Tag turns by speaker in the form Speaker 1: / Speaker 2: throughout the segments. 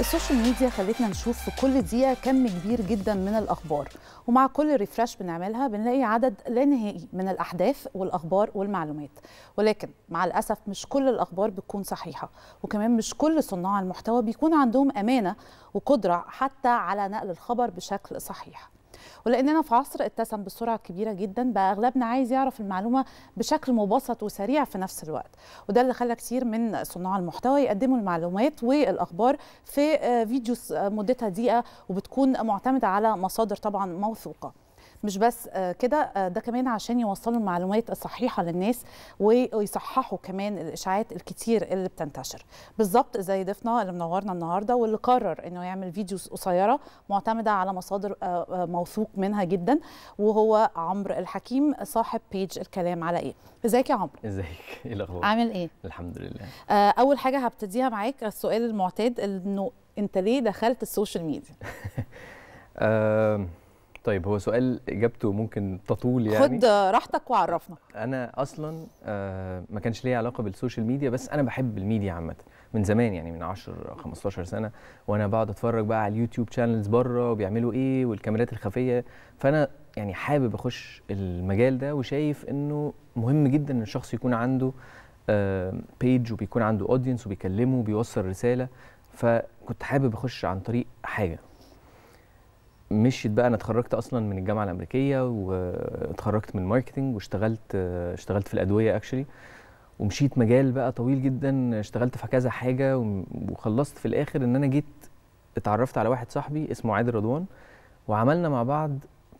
Speaker 1: السوشيال ميديا خلتنا نشوف في كل دقيقة كم كبير جدا من الأخبار ومع كل ريفرش بنعملها بنلاقي عدد لا نهائي من الأحداث والأخبار والمعلومات ولكن مع الأسف مش كل الأخبار بتكون صحيحة وكمان مش كل صناع المحتوى بيكون عندهم أمانة وقدرة حتى على نقل الخبر بشكل صحيح ولاننا في عصر اتسم بسرعه كبيره جدا بقى اغلبنا عايز يعرف المعلومه بشكل مبسط وسريع في نفس الوقت وده اللي خلى كتير من صناع المحتوى يقدموا المعلومات والاخبار في آه، فيديوز آه، مدتها دقيقه وبتكون معتمده على مصادر طبعا موثوقه مش بس آه، كده آه، ده كمان عشان يوصلوا المعلومات الصحيحه للناس ويصححوا كمان الاشاعات الكتير اللي بتنتشر بالظبط زي ضيفنا اللي منورنا النهارده واللي قرر انه يعمل فيديوز قصيره معتمده على مصادر آه، موثوق منها جدا وهو عمرو الحكيم صاحب بيج الكلام على ايه ازيك يا عمرو
Speaker 2: ازيك ايه الاخبار عامل ايه الحمد لله
Speaker 1: اول حاجه هبتديها معاك السؤال المعتاد انه انت ليه دخلت السوشيال ميديا
Speaker 2: طيب هو سؤال اجابته ممكن تطول يعني خد
Speaker 1: راحتك وعرفنا
Speaker 2: انا اصلا آه، ما كانش ليا علاقه بالسوشيال ميديا بس انا بحب الميديا عامه من زمان يعني من 10 15 سنه وانا بقعد اتفرج بقى على اليوتيوب شانلز بره وبيعملوا ايه والكاميرات الخفيه فانا يعني حابب اخش المجال ده وشايف انه مهم جدا ان الشخص يكون عنده بيج آه، وبيكون عنده اودينس وبيكلمه وبيوصل رساله فكنت حابب اخش عن طريق حاجه مشيت بقى انا اتخرجت اصلا من الجامعه الامريكيه واتخرجت من الماركتنج واشتغلت اشتغلت في الادويه اكشلي ومشيت مجال بقى طويل جدا اشتغلت في كذا حاجه وخلصت في الاخر ان انا جيت اتعرفت على واحد صاحبي اسمه عادل رضوان وعملنا مع بعض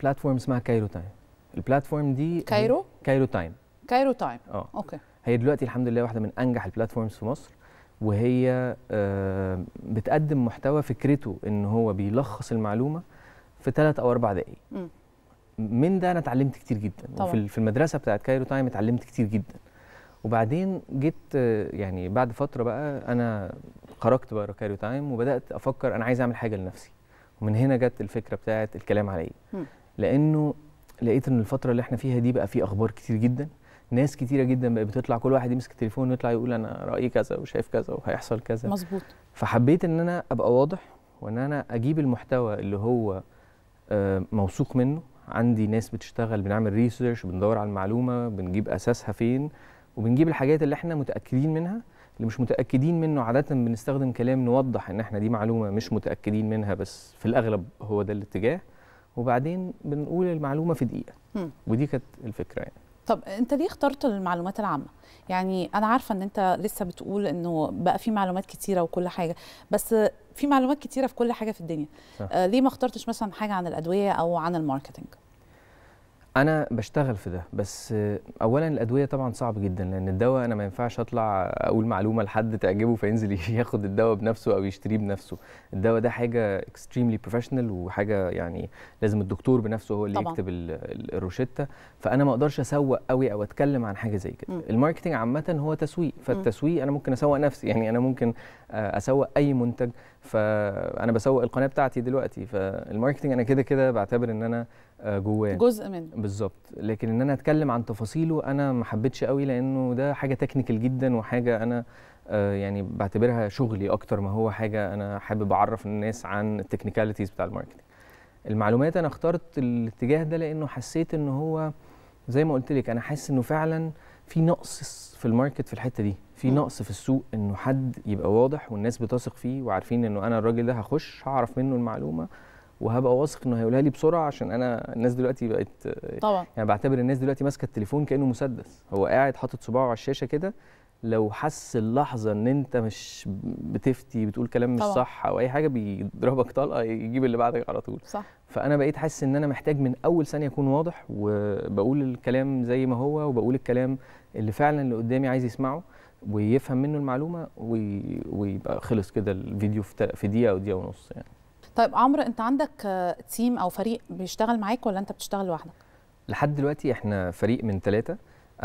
Speaker 2: بلاتفورم اسمها كايرو تايم البلاتفورم دي كايرو كايرو تايم
Speaker 1: كايرو تايم اه اوكي
Speaker 2: هي دلوقتي الحمد لله واحده من انجح البلاتفورمز في مصر وهي آه، بتقدم محتوى فكرته ان هو بيلخص المعلومه في ثلاث او اربع دقائق من ده انا اتعلمت كتير جدا طبعا. وفي في المدرسه بتاعت كايرو تايم اتعلمت كتير جدا وبعدين جيت يعني بعد فتره بقى انا خرجت بقى كايرو تايم وبدات افكر انا عايز اعمل حاجه لنفسي ومن هنا جت الفكره بتاعت الكلام عليا لانه لقيت ان الفتره اللي احنا فيها دي بقى في اخبار كتير جدا ناس كتيرة جدا بقت بتطلع كل واحد يمسك التليفون ويطلع يقول انا رايي كذا وشايف كذا وهيحصل كذا مظبوط فحبيت ان انا ابقى واضح وان انا اجيب المحتوى اللي هو آه، موثوق منه عندي ناس بتشتغل بنعمل ريسيرش بندور على المعلومه بنجيب اساسها فين وبنجيب الحاجات اللي احنا متاكدين منها اللي مش متاكدين منه عاده بنستخدم كلام نوضح ان احنا دي معلومه مش متاكدين منها بس في الاغلب هو ده الاتجاه وبعدين بنقول المعلومه في دقيقه ودي كانت الفكره
Speaker 1: يعني طب انت ليه اخترت المعلومات العامه يعني انا عارفه ان انت لسه بتقول انه بقى في معلومات كتيره وكل حاجه بس في معلومات كتيره في كل حاجه في الدنيا صح. آه ليه ما اخترتش مثلا حاجه عن الادويه او عن الماركتنج
Speaker 2: انا بشتغل في ده بس اولا الادويه طبعا صعب جدا لان الدواء انا ما ينفعش اطلع اقول معلومه لحد تعجبه فينزل ياخد الدواء بنفسه او يشتريه بنفسه الدواء ده حاجه اكستريملي بروفيشنال وحاجه يعني لازم الدكتور بنفسه هو اللي طبعًا. يكتب الروشته فانا ما اقدرش اسوق قوي او اتكلم عن حاجه زي كده الماركتنج عامه هو تسويق فالتسويق انا ممكن اسوق نفسي يعني انا ممكن اسوق اي منتج فانا بسوق القناه بتاعتي دلوقتي فالماركتنج انا كده كده بعتبر ان انا آه، جواه جزء منه بالظبط لكن ان انا اتكلم عن تفاصيله انا ما حبيتش قوي لانه ده حاجه تكنيكال جدا وحاجه انا آه، يعني بعتبرها شغلي اكتر ما هو حاجه انا حابب اعرف الناس عن التكنيكاليتيز بتاع الماركتنج المعلومات انا اخترت الاتجاه ده لانه حسيت ان هو زي ما قلت لك انا حاسس انه فعلا في نقص في الماركت في الحته دي في نقص في السوق انه حد يبقى واضح والناس بتثق فيه وعارفين انه انا الراجل ده هخش هعرف منه المعلومه وهبقى واثق انه هيقولها لي بسرعه عشان انا الناس دلوقتي بقت طبعا يعني بعتبر الناس دلوقتي ماسكه التليفون كانه مسدس هو قاعد حاطط صباعه على الشاشه كده لو حس اللحظه ان انت مش بتفتي بتقول كلام مش طبعا. صح او اي حاجه بيضربك طلقه يجيب اللي بعدك على طول صح فانا بقيت حاسس ان انا محتاج من اول ثانيه اكون واضح وبقول الكلام زي ما هو وبقول الكلام اللي فعلا اللي قدامي عايز يسمعه ويفهم منه المعلومه ويبقى خلص كده الفيديو في دقيقه او دقيقه ونص يعني
Speaker 1: طيب عمرو انت عندك تيم او فريق بيشتغل معاك ولا انت بتشتغل لوحدك
Speaker 2: لحد دلوقتي احنا فريق من ثلاثه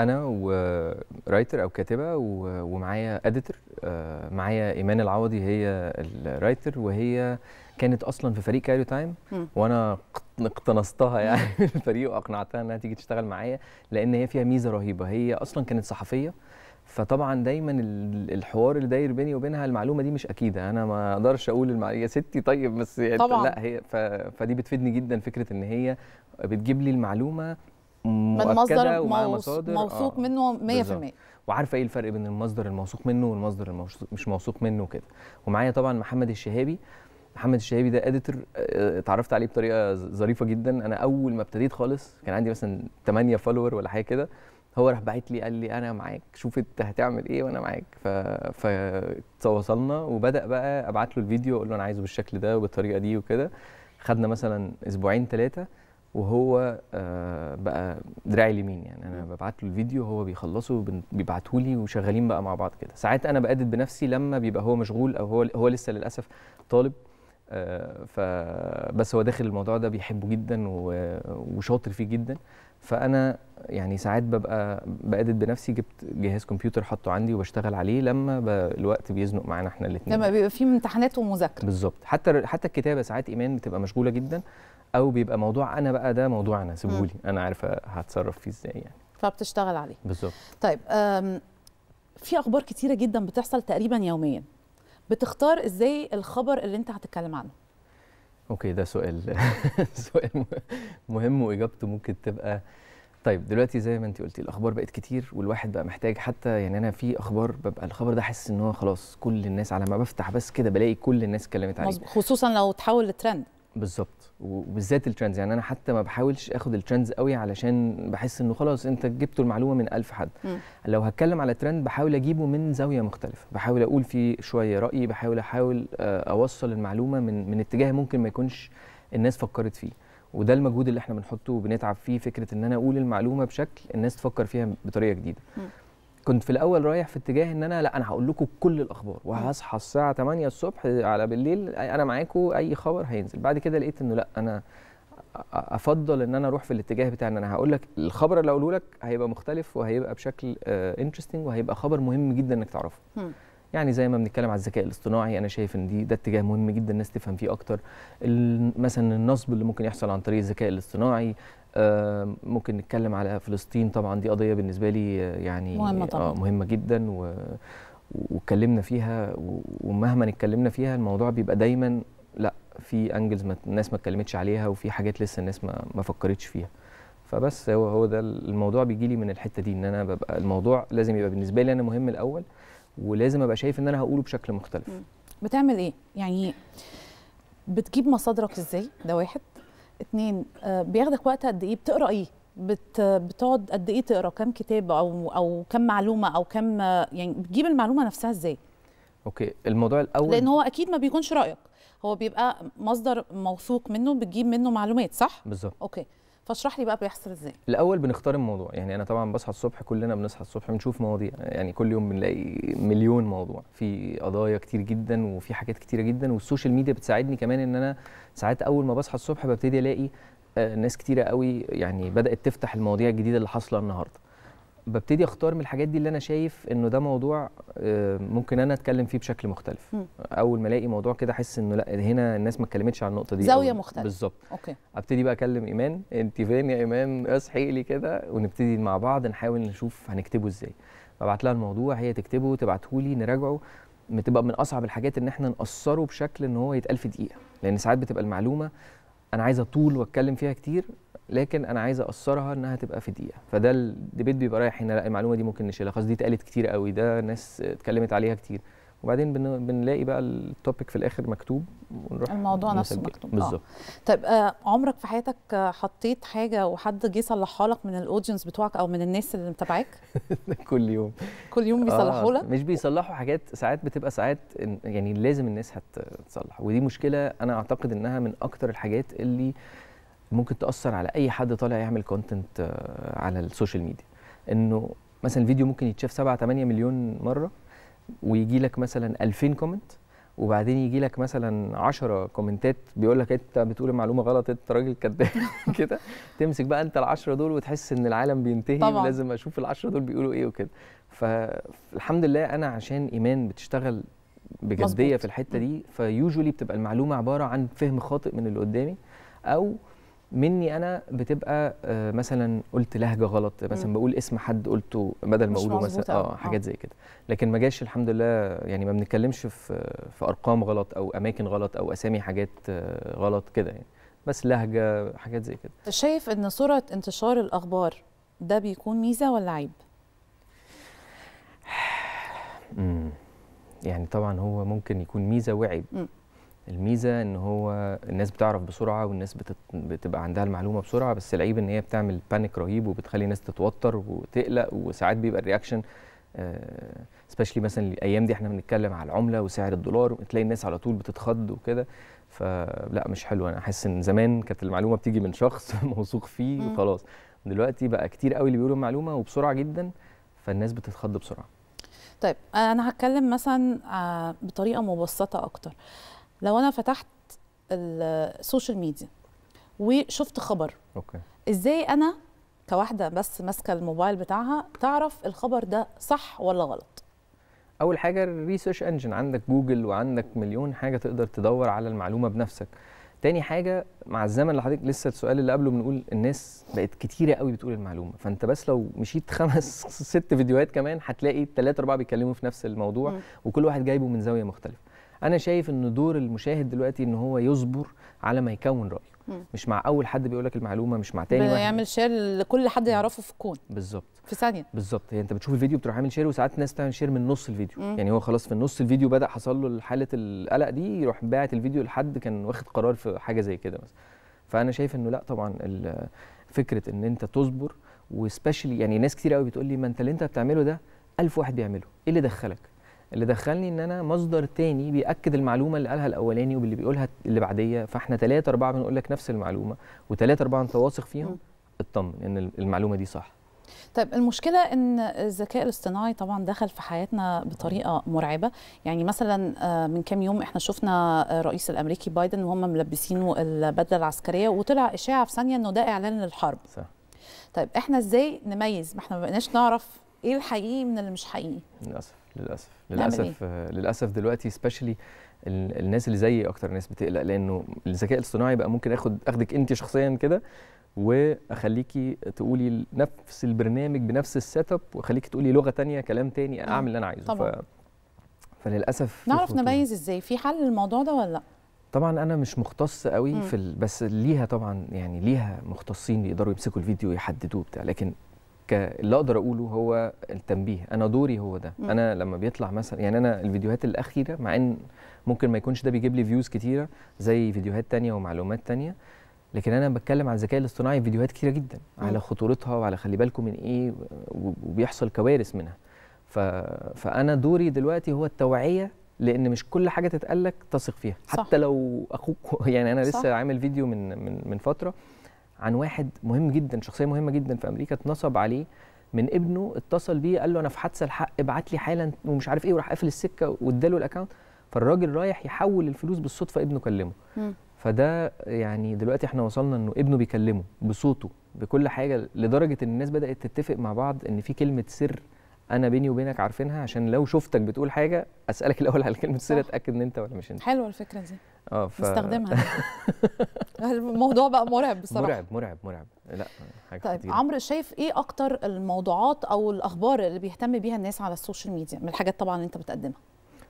Speaker 2: انا ورايتر او كاتبه ومعايا اديتور آه، معايا ايمان العوضي هي الرايتر وهي كانت اصلا في فريق كايرو تايم وانا اقتنصتها يعني في الفريق واقنعتها انها تيجي تشتغل معايا لان هي فيها ميزه رهيبه هي اصلا كانت صحفيه فطبعا دايما الحوار اللي داير بيني وبينها المعلومه دي مش اكيده انا ما اقدرش اقول المع... يا ستي طيب بس يعني طبعا. لا هي ف... فدي بتفيدني جدا فكره ان هي بتجيب لي المعلومه من مصدر موثوق آه منه 100% وعارفه ايه الفرق بين المصدر الموثوق منه والمصدر مش موثوق منه كده ومعايا طبعا محمد الشهابي محمد الشهابي ده اديتور آه، اتعرفت عليه بطريقه ظريفه جدا انا اول ما ابتديت خالص كان عندي مثلا 8 فولور ولا حاجه كده هو راح باعت لي قال لي انا معاك شوف انت هتعمل ايه وانا معاك ف... فتواصلنا وبدا بقى ابعت له الفيديو اقول له انا عايزه بالشكل ده وبالطريقه دي وكده خدنا مثلا اسبوعين ثلاثه وهو آه، بقى دراعي اليمين يعني انا ببعت له الفيديو هو بيخلصه بيبعته لي وشغالين بقى مع بعض كده ساعات انا بأدد بنفسي لما بيبقى هو مشغول او هو هو لسه للاسف طالب فبس هو داخل الموضوع ده بيحبه جدا وشاطر فيه جدا فانا يعني ساعات ببقى بادد بنفسي جبت جهاز كمبيوتر حاطه عندي وبشتغل عليه لما الوقت بيزنق معانا احنا الاثنين لما
Speaker 1: بيبقى في امتحانات ومذاكره
Speaker 2: بالظبط حتى حتى الكتابه ساعات ايمان بتبقى مشغوله جدا او بيبقى موضوع انا بقى ده موضوع انا سيبهولي انا عارفه هتصرف فيه ازاي يعني
Speaker 1: فبتشتغل عليه بالظبط طيب في اخبار كتيره جدا بتحصل تقريبا يوميا بتختار ازاي الخبر اللي انت هتتكلم عنه
Speaker 2: اوكي ده سؤال سؤال مهم واجابته ممكن تبقى طيب دلوقتي زي ما انت قلتي الاخبار بقت كتير والواحد بقى محتاج حتى يعني انا في اخبار ببقى الخبر ده حاسس ان هو خلاص كل الناس على ما بفتح بس كده بلاقي كل الناس اتكلمت عليه
Speaker 1: خصوصا لو تحول لترند
Speaker 2: بالظبط وبالذات الترندز يعني انا حتى ما بحاولش اخد الترندز قوي علشان بحس انه خلاص انت جبت المعلومه من ألف حد م. لو هتكلم على ترند بحاول اجيبه من زاويه مختلفه بحاول اقول فيه شويه رايي بحاول احاول آه، اوصل المعلومه من من اتجاه ممكن ما يكونش الناس فكرت فيه وده المجهود اللي احنا بنحطه وبنتعب فيه فكره ان انا اقول المعلومه بشكل الناس تفكر فيها بطريقه جديده م. كنت في الاول رايح في اتجاه ان انا لا انا هقول لكم كل الاخبار وهصحى الساعه 8 الصبح على بالليل انا معاكم اي خبر هينزل بعد كده لقيت انه لا انا افضل ان انا اروح في الاتجاه بتاع ان انا هقول لك الخبر اللي هقوله لك هيبقى مختلف وهيبقى بشكل انترستنج آه، وهيبقى خبر مهم جدا انك تعرفه يعني زي ما بنتكلم على الذكاء الاصطناعي انا شايف ان دي ده اتجاه مهم جدا الناس تفهم فيه اكتر مثلا النصب اللي ممكن يحصل عن طريق الذكاء الاصطناعي آه، ممكن نتكلم على فلسطين طبعا دي قضيه بالنسبه لي آه، يعني مهمه طبعا آه، مهمه جدا واتكلمنا فيها ومهما اتكلمنا فيها الموضوع بيبقى دايما لا في انجلز ما الناس ما اتكلمتش عليها وفي حاجات لسه الناس ما, ما فكرتش فيها فبس هو هو ده الموضوع بيجي لي من الحته دي ان انا ببقى الموضوع لازم يبقى بالنسبه لي انا مهم الاول ولازم ابقى شايف ان انا هقوله بشكل مختلف
Speaker 1: بتعمل ايه يعني بتجيب مصادرك ازاي ده واحد اتنين آه، بياخدك وقت قد ايه بتقرا ايه بت... بتقعد قد ايه تقرا كم كتاب او او كم معلومه او كم يعني بتجيب المعلومه نفسها ازاي
Speaker 2: اوكي الموضوع الاول لان
Speaker 1: هو اكيد ما بيكونش رايك هو بيبقى مصدر موثوق منه بتجيب منه معلومات صح بالظبط اوكي فاشرح لي بقى بيحصل ازاي
Speaker 2: الاول بنختار الموضوع يعني انا طبعا بصحى الصبح كلنا بنصحى الصبح بنشوف مواضيع يعني كل يوم بنلاقي مليون موضوع في قضايا كتير جدا وفي حاجات كتيره جدا والسوشيال ميديا بتساعدني كمان ان انا ساعات اول ما بصحى الصبح ببتدي الاقي آه، ناس كتيره قوي يعني بدات تفتح المواضيع الجديده اللي حاصله النهارده ببتدي اختار من الحاجات دي اللي انا شايف انه ده موضوع آه، ممكن انا اتكلم فيه بشكل مختلف م. اول ما الاقي موضوع كده احس انه لا هنا الناس ما اتكلمتش عن النقطه دي زاويه مختلفه بالظبط اوكي ابتدي بقى اكلم ايمان انت فين يا ايمان اصحي لي كده ونبتدي مع بعض نحاول نشوف هنكتبه ازاي ببعت لها الموضوع هي تكتبه تبعته لي نراجعه بتبقى من اصعب الحاجات ان احنا نقصره بشكل ان هو يتقال في دقيقه لان ساعات بتبقى المعلومه انا عايز اطول واتكلم فيها كتير لكن انا عايز اقصرها انها تبقى في دقيقه فده الديبيت بيبقى رايح هنا لا المعلومه دي ممكن نشيلها خلاص دي اتقالت كتير قوي ده ناس اتكلمت عليها كتير وبعدين بنلاقي بقى التوبيك في الاخر مكتوب ونروح الموضوع نفسه مكتوب آه. بالظبط
Speaker 1: طيب آه عمرك في حياتك حطيت حاجه وحد جه صلحها لك من الاودينس بتوعك او من الناس اللي متابعاك
Speaker 2: كل يوم
Speaker 1: كل يوم بيصلحوا آه لك
Speaker 2: مش بيصلحوا حاجات ساعات بتبقى ساعات يعني لازم الناس هتصلح ودي مشكله انا اعتقد انها من اكتر الحاجات اللي آه ممكن تاثر على اي حد طالع يعمل كونتنت آه، على السوشيال ميديا انه مثلا الفيديو ممكن يتشاف 7 8 مليون مره ويجي لك مثلا 2000 كومنت وبعدين يجي لك مثلا 10 كومنتات بيقول لك انت بتقول معلومه غلط انت راجل كذاب كده تمسك بقى انت ال10 دول وتحس ان العالم بينتهي طبعا. لازم اشوف ال10 دول بيقولوا ايه وكده فالحمد لله انا عشان ايمان بتشتغل بجديه مزبوط. في الحته دي فيوجولي بتبقى المعلومه عباره عن فهم خاطئ من اللي قدامي او مني انا بتبقى آه، مثلا قلت لهجه غلط مثلا بقول اسم حد قلته بدل ما اقوله مثلا اه حاجات آه. زي كده لكن ما جاش الحمد لله يعني ما بنتكلمش في في ارقام غلط او اماكن غلط او اسامي حاجات آه، غلط كده يعني بس لهجه حاجات زي كده
Speaker 1: شايف ان سرعه انتشار الاخبار ده بيكون ميزه ولا عيب
Speaker 2: يعني طبعا هو ممكن يكون ميزه وعيب الميزه ان هو الناس بتعرف بسرعه والناس بتت... بتبقى عندها المعلومه بسرعه بس العيب ان هي بتعمل بانيك رهيب وبتخلي الناس تتوتر وتقلق وساعات بيبقى الرياكشن آه، سبيشلي مثلا الايام دي احنا بنتكلم على العمله وسعر الدولار تلاقي الناس على طول بتتخض وكده فلا مش حلو انا احس ان زمان كانت المعلومه بتيجي من شخص موثوق فيه وخلاص دلوقتي بقى كتير قوي اللي بيقولوا المعلومه وبسرعه جدا فالناس بتتخض بسرعه
Speaker 1: طيب آه، انا هتكلم مثلا آه، بطريقه مبسطه اكتر لو انا فتحت السوشيال ميديا وشفت خبر اوكي ازاي انا كواحده بس ماسكه الموبايل بتاعها تعرف الخبر ده صح ولا غلط اول حاجه الريسيرش
Speaker 2: انجن عندك جوجل وعندك مليون حاجه تقدر تدور على المعلومه بنفسك تاني حاجه مع الزمن اللي حضرتك لسه السؤال اللي قبله بنقول الناس بقت كتيره قوي بتقول المعلومه فانت بس لو مشيت خمس ست فيديوهات كمان هتلاقي ثلاثه اربعه بيتكلموا في نفس الموضوع م. وكل واحد جايبه من زاويه مختلفه انا شايف ان دور المشاهد دلوقتي ان هو يصبر على ما يكون رايه مش مع اول حد بيقول لك المعلومه مش مع تاني واحد
Speaker 1: يعمل شير لكل حد يعرفه في الكون بالظبط في ثانيه
Speaker 2: بالظبط يعني انت بتشوف الفيديو بتروح عامل شير وساعات الناس تعمل شير من نص الفيديو مم. يعني هو خلاص في نص الفيديو بدا حصل له حاله القلق دي يروح باعت الفيديو لحد كان واخد قرار في حاجه زي كده مثلا فانا شايف انه لا طبعا فكره ان انت تصبر وسبيشلي يعني ناس كتير قوي بتقول لي ما انت اللي انت بتعمله ده ألف واحد بيعمله ايه اللي دخلك اللي دخلني ان انا مصدر تاني بياكد المعلومه اللي قالها الاولاني واللي بيقولها اللي بعديه فاحنا ثلاثه اربعه بنقول لك نفس المعلومه وثلاثه اربعه انت واثق فيهم اطمن ان المعلومه دي صح
Speaker 1: طيب المشكلة إن الذكاء الاصطناعي طبعا دخل في حياتنا بطريقة مرعبة يعني مثلا آه، من كام يوم إحنا شفنا الرئيس آه، الأمريكي بايدن وهم ملبسينه البدلة العسكرية وطلع إشاعة في ثانية إنه ده إعلان للحرب صح. طيب إحنا إزاي نميز ما إحنا ما بقناش نعرف إيه الحقيقي من اللي مش حقيقي
Speaker 2: للأسف للاسف إيه؟ للاسف للاسف دلوقتي سبيشلي الناس اللي زيي اكتر ناس بتقلق لانه الذكاء الاصطناعي بقى ممكن اخد اخدك انت شخصيا كده واخليكي تقولي نفس البرنامج بنفس السيت اب واخليكي تقولي لغه تانية كلام تاني آه، اعمل اللي انا عايزه طبعا. ف... فللاسف نعرف نميز
Speaker 1: ازاي في حل للموضوع ده ولا لا
Speaker 2: طبعا انا مش مختص قوي في ال... بس ليها طبعا يعني ليها مختصين يقدروا يمسكوا الفيديو ويحددوه بتاع لكن اللي اقدر اقوله هو التنبيه انا دوري هو ده م. انا لما بيطلع مثلا يعني انا الفيديوهات الاخيره مع ان ممكن ما يكونش ده بيجيب لي فيوز كتيره زي فيديوهات تانية ومعلومات تانية لكن انا بتكلم عن الذكاء الاصطناعي في فيديوهات كتيره جدا م. على خطورتها وعلى خلي بالكم من ايه وبيحصل كوارث منها ف... فانا دوري دلوقتي هو التوعيه لان مش كل حاجه تتقال لك تثق فيها صح. حتى لو اخوك يعني انا لسه صح. عامل فيديو من من من فتره عن واحد مهم جدا شخصيه مهمه جدا في امريكا اتنصب عليه من ابنه اتصل بيه قال له انا في حادثه الحق ابعت لي حالا ومش عارف ايه وراح قافل السكه واداله الاكونت فالراجل رايح يحول الفلوس بالصدفه ابنه كلمه فده يعني دلوقتي احنا وصلنا انه ابنه بيكلمه بصوته بكل حاجه لدرجه ان الناس بدات تتفق مع بعض ان في كلمه سر انا بيني وبينك عارفينها عشان لو شفتك بتقول حاجه اسالك الاول على كلمه سر اتاكد ان انت ولا مش انت
Speaker 1: حلوه الفكره دي
Speaker 2: اه ف... نستخدمها
Speaker 1: الموضوع بقى مرعب بصراحه مرعب
Speaker 2: مرعب مرعب لا حاجه طيب كتير. عمرو
Speaker 1: شايف ايه اكتر الموضوعات او الاخبار اللي بيهتم بيها الناس على السوشيال ميديا من الحاجات طبعا اللي انت بتقدمها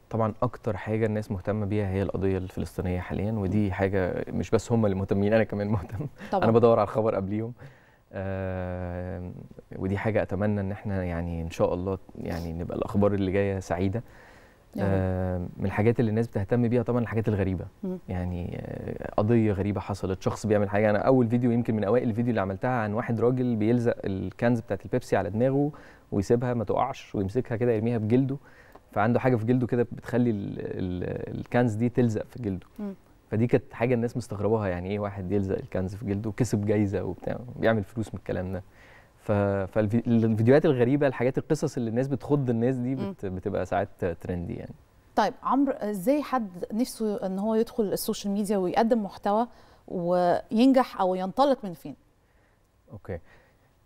Speaker 2: طبعا اكتر حاجه الناس مهتمه بيها هي القضيه الفلسطينيه حاليا ودي حاجه مش بس هم اللي مهتمين انا كمان مهتم طبعا. انا بدور على الخبر قبليهم آه ودي حاجه اتمنى ان احنا يعني ان شاء الله يعني نبقى الاخبار اللي جايه سعيده آه، من الحاجات اللي الناس بتهتم بيها طبعا الحاجات الغريبه يعني آه، قضيه غريبه حصلت شخص بيعمل حاجه انا اول فيديو يمكن من اوائل الفيديو اللي عملتها عن واحد راجل بيلزق الكنز بتاعت البيبسي على دماغه ويسيبها ما تقعش ويمسكها كده يرميها بجلده فعنده حاجه في جلده كده بتخلي الكنز دي تلزق في جلده فدي كانت حاجه الناس مستغرباها يعني ايه واحد يلزق الكنز في جلده وكسب جايزه وبتاع بيعمل فلوس من الكلام ده فالفيديوهات الغريبه الحاجات القصص اللي الناس بتخض الناس دي بتبقى ساعات ترندي يعني
Speaker 1: طيب عمرو ازاي حد نفسه ان هو يدخل السوشيال ميديا ويقدم محتوى وينجح او ينطلق من فين
Speaker 2: اوكي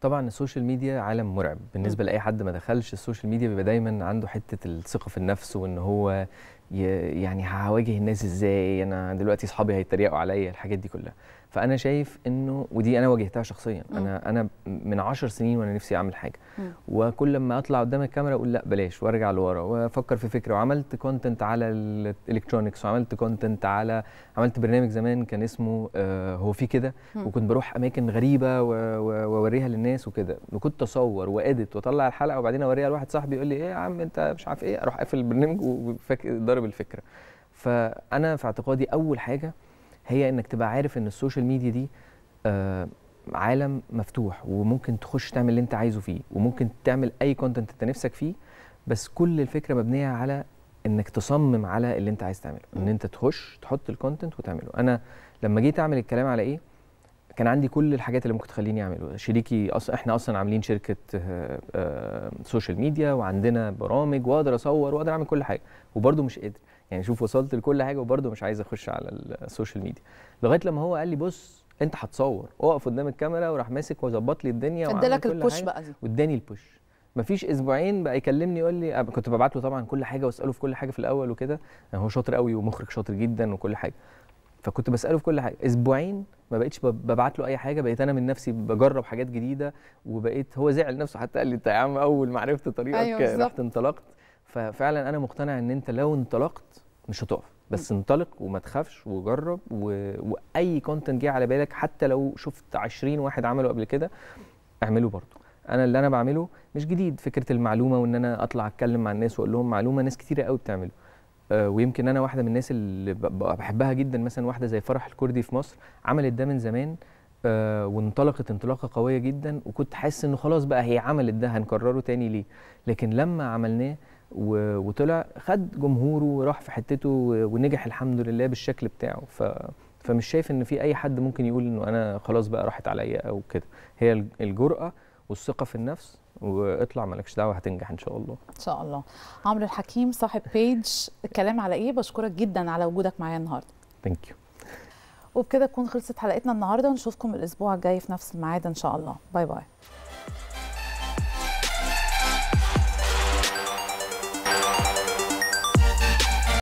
Speaker 2: طبعا السوشيال ميديا عالم مرعب بالنسبه لاي حد ما دخلش السوشيال ميديا بيبقى دايما عنده حته الثقه في النفس وان هو يعني هواجه الناس ازاي انا دلوقتي اصحابي هيتريقوا عليا الحاجات دي كلها فانا شايف انه ودي انا واجهتها شخصيا م. انا انا من عشر سنين وانا نفسي اعمل حاجه م. وكل ما اطلع قدام الكاميرا اقول لا بلاش وارجع لورا وافكر في فكره وعملت كونتنت على الالكترونكس وعملت كونتنت على عملت برنامج زمان كان اسمه آه هو في كده وكنت بروح اماكن غريبه واوريها للناس وكده وكنت اصور وادت واطلع الحلقه وبعدين اوريها لواحد صاحبي يقول لي ايه يا عم انت مش عارف ايه اروح قافل البرنامج وفاكر ضارب الفكره فانا في اعتقادي اول حاجه هي انك تبقى عارف ان السوشيال ميديا دي آه عالم مفتوح وممكن تخش تعمل اللي انت عايزه فيه وممكن تعمل اي كونتنت انت نفسك فيه بس كل الفكره مبنيه على انك تصمم على اللي انت عايز تعمله ان انت تخش تحط الكونتنت وتعمله انا لما جيت اعمل الكلام على ايه كان عندي كل الحاجات اللي ممكن تخليني اعمل شريكي أص... احنا اصلا عاملين شركه سوشيال آه، ميديا وعندنا برامج واقدر اصور واقدر اعمل كل حاجه وبرده مش قادر يعني شوف وصلت لكل حاجه وبرده مش عايز اخش على السوشيال ميديا لغايه لما هو قال لي بص انت هتصور اقف قدام الكاميرا وراح ماسك وظبط لي الدنيا ادالك البوش بقى دي واداني البوش مفيش اسبوعين بقى يكلمني يقول لي كنت ببعت له طبعا كل حاجه واساله في كل حاجه في الاول وكده يعني هو شاطر قوي ومخرج شاطر جدا وكل حاجه فكنت بساله في كل حاجه اسبوعين ما بقتش ببعت له اي حاجه بقيت انا من نفسي بجرب حاجات جديده وبقيت هو زعل نفسه حتى قال لي انت يا عم اول ما عرفت طريقك أيوة رحت انطلقت ففعلا انا مقتنع ان انت لو انطلقت مش هتقف بس انطلق وما تخافش وجرب و... واي كونتنت جه على بالك حتى لو شفت 20 واحد عمله قبل كده اعمله برضه انا اللي انا بعمله مش جديد فكره المعلومه وان انا اطلع اتكلم مع الناس واقول لهم معلومه ناس كتيره قوي بتعمله آه، ويمكن انا واحده من الناس اللي بحبها جدا مثلا واحده زي فرح الكردي في مصر عملت ده من زمان آه، وانطلقت انطلاقه قويه جدا وكنت حاسس انه خلاص بقى هي عملت ده هنكرره تاني ليه لكن لما عملناه وطلع خد جمهوره وراح في حتته ونجح الحمد لله بالشكل بتاعه ف فمش شايف ان في اي حد ممكن يقول انه انا خلاص بقى راحت عليا او كده هي الجرأه والثقه في النفس واطلع مالكش دعوه هتنجح ان شاء الله
Speaker 1: ان شاء الله عمرو الحكيم صاحب بيج الكلام على ايه بشكرك جدا على وجودك معايا النهارده ثانك يو وبكده تكون خلصت حلقتنا النهارده ونشوفكم الاسبوع الجاي في نفس الميعاد ان شاء الله باي باي